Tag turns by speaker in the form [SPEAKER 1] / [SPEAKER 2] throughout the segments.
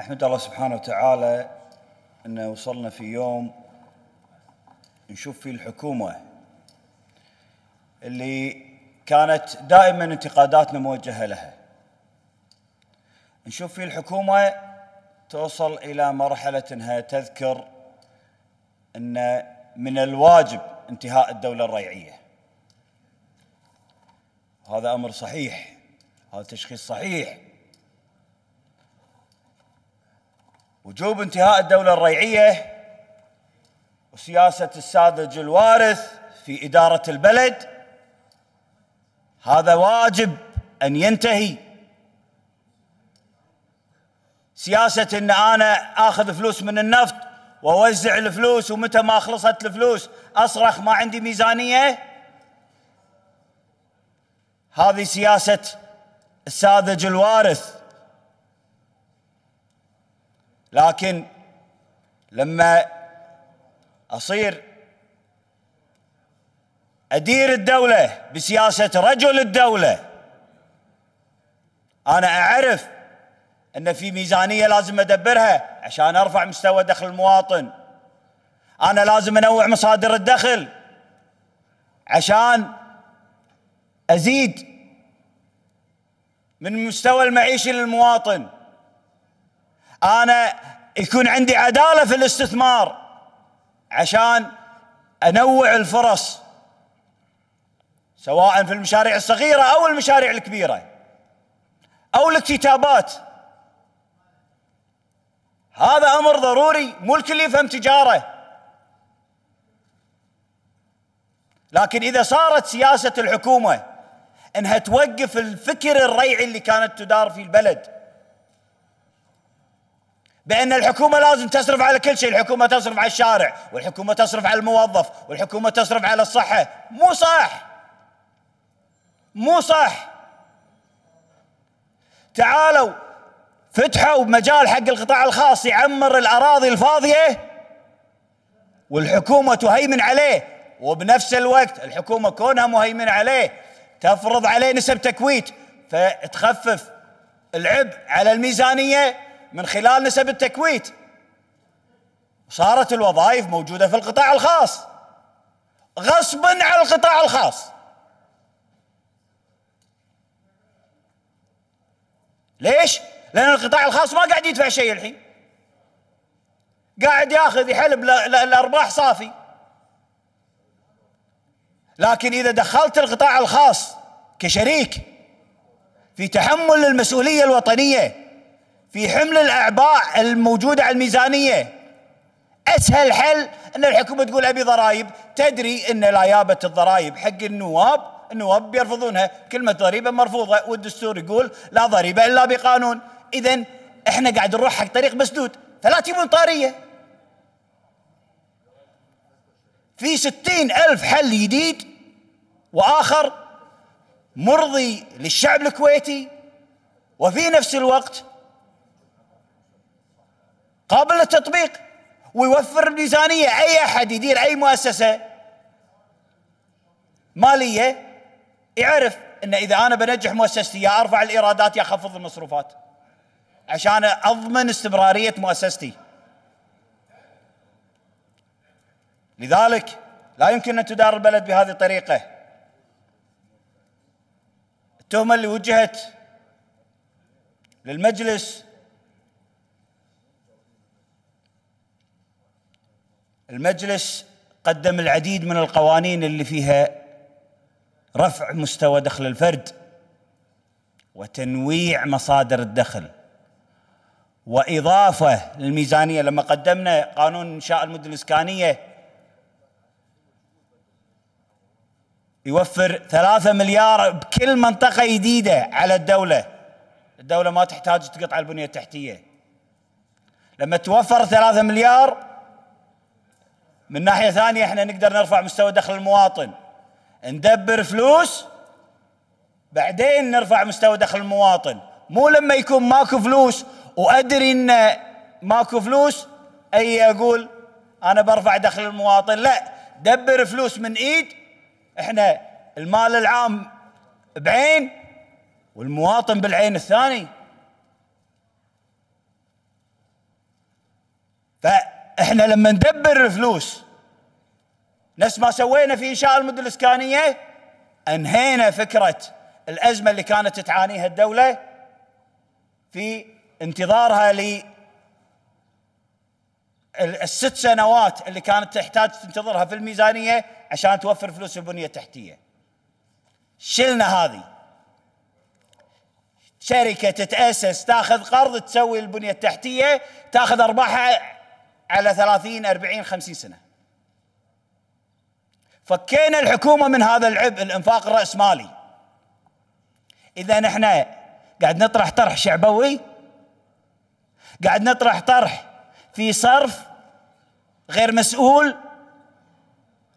[SPEAKER 1] أحمد الله سبحانه وتعالى أن وصلنا في يوم نشوف فيه الحكومة اللي كانت دائما انتقاداتنا موجهة لها نشوف فيه الحكومة توصل إلى مرحلة أنها تذكر أن من الواجب انتهاء الدولة الريعية هذا أمر صحيح هذا تشخيص صحيح وجوب انتهاء الدولة الريعية وسياسة الساذج الوارث في إدارة البلد هذا واجب أن ينتهي سياسة أن أنا آخذ فلوس من النفط وأوزع الفلوس ومتى ما خلصت الفلوس أصرخ ما عندي ميزانية هذه سياسة الساذج الوارث لكن لما أصير أدير الدولة بسياسة رجل الدولة أنا أعرف أن في ميزانية لازم أدبرها عشان أرفع مستوى دخل المواطن أنا لازم أنوع مصادر الدخل عشان أزيد من مستوى المعيشي للمواطن انا يكون عندي عداله في الاستثمار عشان انوع الفرص سواء في المشاريع الصغيره او المشاريع الكبيره او الاكتتابات هذا امر ضروري مو الكل يفهم تجاره لكن اذا صارت سياسه الحكومه انها توقف الفكر الريعي اللي كانت تدار في البلد بأن الحكومة لازم تصرف على كل شيء الحكومة تصرف على الشارع والحكومة تصرف على الموظف والحكومة تصرف على الصحة مو صح مو صح تعالوا فتحوا مجال حق القطاع الخاص يعمر الأراضي الفاضية والحكومة تهيمن عليه وبنفس الوقت الحكومة كونها مهيمن عليه تفرض عليه نسب تكويت فتخفف العبء على الميزانية من خلال نسب التكويت صارت الوظائف موجودة في القطاع الخاص غصبا على القطاع الخاص ليش؟ لأن القطاع الخاص ما قاعد يدفع شيء الحين قاعد ياخذ يحلب الأرباح صافي لكن إذا دخلت القطاع الخاص كشريك في تحمل المسؤولية الوطنية في حمل الاعباء الموجوده على الميزانيه اسهل حل ان الحكومه تقول ابي ضرائب تدري ان لا الضرائب حق النواب النواب بيرفضونها كلمه ضريبه مرفوضه والدستور يقول لا ضريبه الا بقانون اذا احنا قاعد نروح حق طريق مسدود فلا تجيبون طاريه في ستين ألف حل جديد وآخر مرضي للشعب الكويتي وفي نفس الوقت قابل للتطبيق ويوفر الميزانية أي أحد يدير أي مؤسسة مالية يعرف أن إذا أنا بنجح مؤسستي يا أرفع الإيرادات يا أخفض المصروفات عشان أضمن استمرارية مؤسستي لذلك لا يمكن أن تدار البلد بهذه الطريقة التهمة اللي وجهت للمجلس المجلس قدم العديد من القوانين اللي فيها رفع مستوى دخل الفرد وتنويع مصادر الدخل واضافه للميزانيه لما قدمنا قانون انشاء المدن الاسكانيه يوفر ثلاثة مليار بكل منطقة جديدة على الدولة الدولة ما تحتاج تقطع البنية التحتية لما توفر ثلاثة مليار من ناحيه ثانيه احنا نقدر نرفع مستوى دخل المواطن ندبر فلوس بعدين نرفع مستوى دخل المواطن مو لما يكون ماكو فلوس وادري ان ماكو فلوس اي اقول انا برفع دخل المواطن لا دبر فلوس من ايد احنا المال العام بعين والمواطن بالعين الثاني احنا لما ندبر الفلوس نفس ما سوينا في انشاء المدن الاسكانيه انهينا فكره الازمه اللي كانت تعانيها الدوله في انتظارها ل الست سنوات اللي كانت تحتاج تنتظرها في الميزانيه عشان توفر فلوس البنيه التحتيه. شلنا هذه. شركه تتاسس تاخذ قرض تسوي البنيه التحتيه تاخذ ارباحها على 30 40 50 سنه فكينا الحكومه من هذا العبء الانفاق الراسمالي اذا احنا قاعد نطرح طرح شعبوي قاعد نطرح طرح في صرف غير مسؤول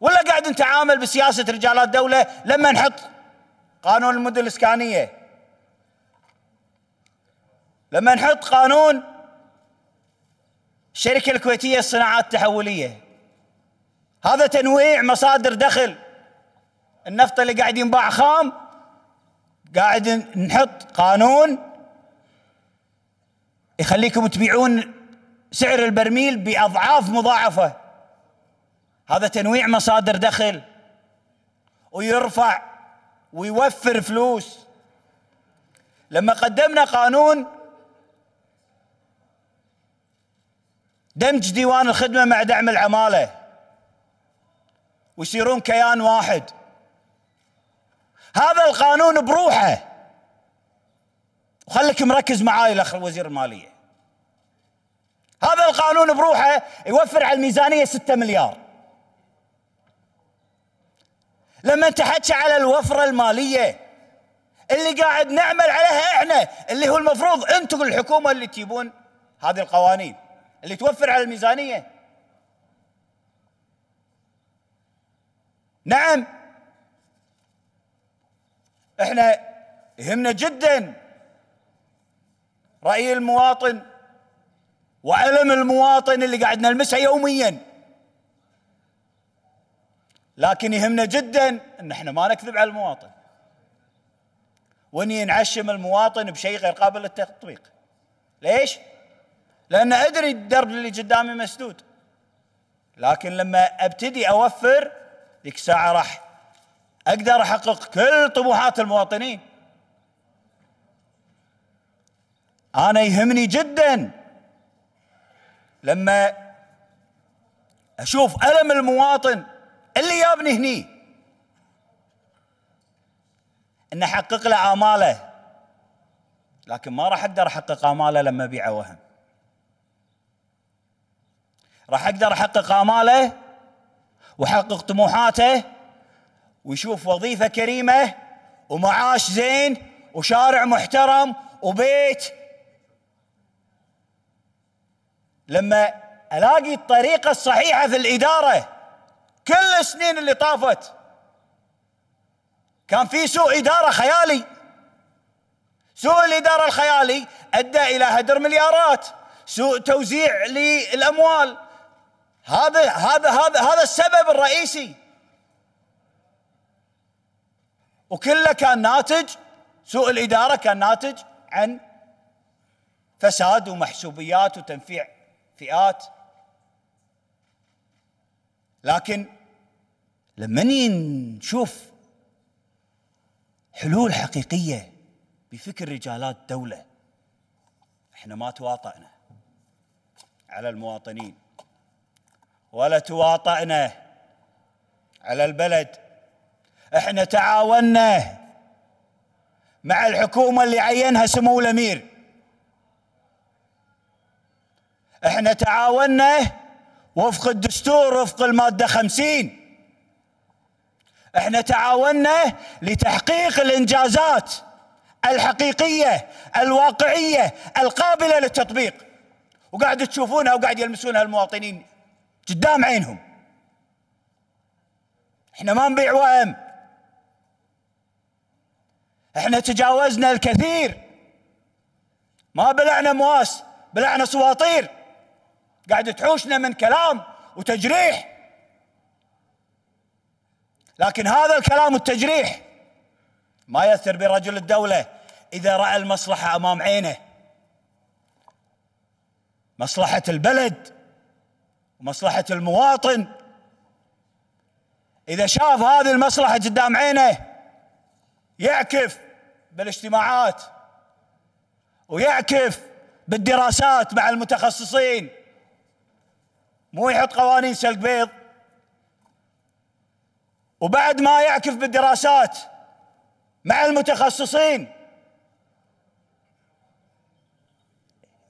[SPEAKER 1] ولا قاعد نتعامل بسياسه رجالات دوله لما نحط قانون المدن الاسكانيه لما نحط قانون الشركة الكويتية للصناعات التحولية هذا تنويع مصادر دخل النفط اللي قاعد ينباع خام قاعد نحط قانون يخليكم تبيعون سعر البرميل بأضعاف مضاعفة هذا تنويع مصادر دخل ويرفع ويوفر فلوس لما قدمنا قانون دمج ديوان الخدمة مع دعم العمالة ويصيرون كيان واحد هذا القانون بروحه وخليك مركز معاي الاخ وزير الماليه هذا القانون بروحه يوفر على الميزانيه 6 مليار لما تحكي على الوفره الماليه اللي قاعد نعمل عليها احنا اللي هو المفروض انتم الحكومه اللي تجيبون هذه القوانين اللي توفر على الميزانية نعم احنا يهمنا جدا رأي المواطن وعلم المواطن اللي قاعد نلمسه يوميا لكن يهمنا جدا ان احنا ما نكذب على المواطن واني نعشم المواطن بشيء غير قابل للتطبيق ليش؟ لان ادري الدرب اللي قدامي مسدود لكن لما ابتدي اوفر ذيك الساعه راح اقدر احقق كل طموحات المواطنين انا يهمني جدا لما اشوف الم المواطن اللي يابني هني ان احقق له اماله لكن ما راح اقدر احقق اماله لما ابيعه وهم راح اقدر احقق اماله واحقق طموحاته ويشوف وظيفه كريمه ومعاش زين وشارع محترم وبيت لما الاقي الطريقه الصحيحه في الاداره كل السنين اللي طافت كان في سوء اداره خيالي سوء الاداره الخيالي ادى الى هدر مليارات سوء توزيع للاموال هذا هذا هذا هذا السبب الرئيسي وكله كان ناتج سوء الاداره كان ناتج عن فساد ومحسوبيات وتنفيع فئات لكن لما نشوف حلول حقيقيه بفكر رجالات دوله احنا ما تواطئنا على المواطنين ولا تواطئنا على البلد احنا تعاوننا مع الحكومة اللي عينها سمو الأمير احنا تعاوننا وفق الدستور وفق المادة خمسين احنا تعاوننا لتحقيق الانجازات الحقيقية الواقعية القابلة للتطبيق وقاعد تشوفونها وقاعد يلمسونها المواطنين قدام عينهم احنا ما نبيع وهم احنا تجاوزنا الكثير ما بلعنا مواس بلعنا سواطير قاعد تحوشنا من كلام وتجريح لكن هذا الكلام والتجريح ما يأثر برجل الدولة إذا رأى المصلحة أمام عينه مصلحة البلد ومصلحة المواطن إذا شاف هذه المصلحة قدام عينه يعكف بالاجتماعات ويعكف بالدراسات مع المتخصصين مو يحط قوانين سلق بيض وبعد ما يعكف بالدراسات مع المتخصصين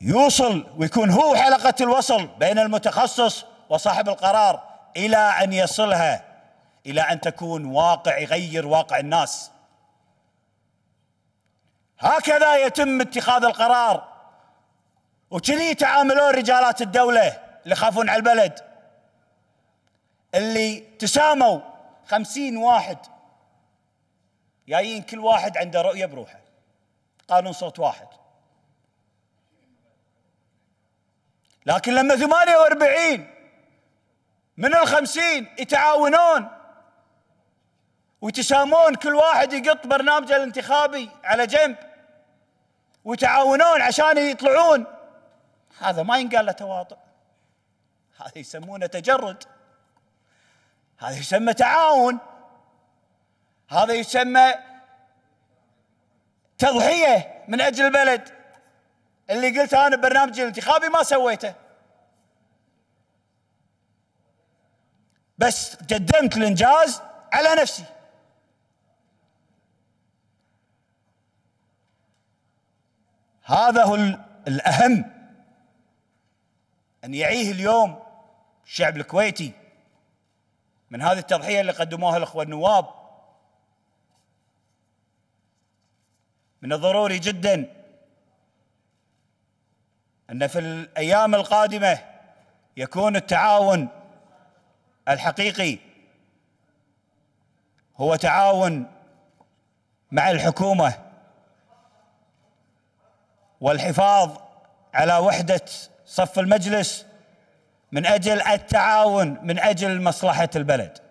[SPEAKER 1] يوصل ويكون هو حلقة الوصل بين المتخصص وصاحب القرار إلى أن يصلها إلى أن تكون واقع يغير واقع الناس هكذا يتم اتخاذ القرار وكذي يتعاملون رجالات الدولة اللي يخافون على البلد اللي تساموا خمسين واحد جايين كل واحد عنده رؤية بروحه قانون صوت واحد لكن لما 48 من الخمسين يتعاونون ويتسامون كل واحد يقط برنامجه الانتخابي على جنب ويتعاونون عشان يطلعون هذا ما ينقال له تواطؤ هذا يسمونه تجرد هذا يسمى تعاون هذا يسمى تضحيه من اجل البلد اللي قلت انا ببرنامجي الانتخابي ما سويته بس قدمت الانجاز على نفسي هذا هو الاهم ان يعيه اليوم الشعب الكويتي من هذه التضحيه اللي قدموها الاخوه النواب من الضروري جدا ان في الايام القادمه يكون التعاون الحقيقي هو تعاون مع الحكومه والحفاظ على وحده صف المجلس من اجل التعاون من اجل مصلحه البلد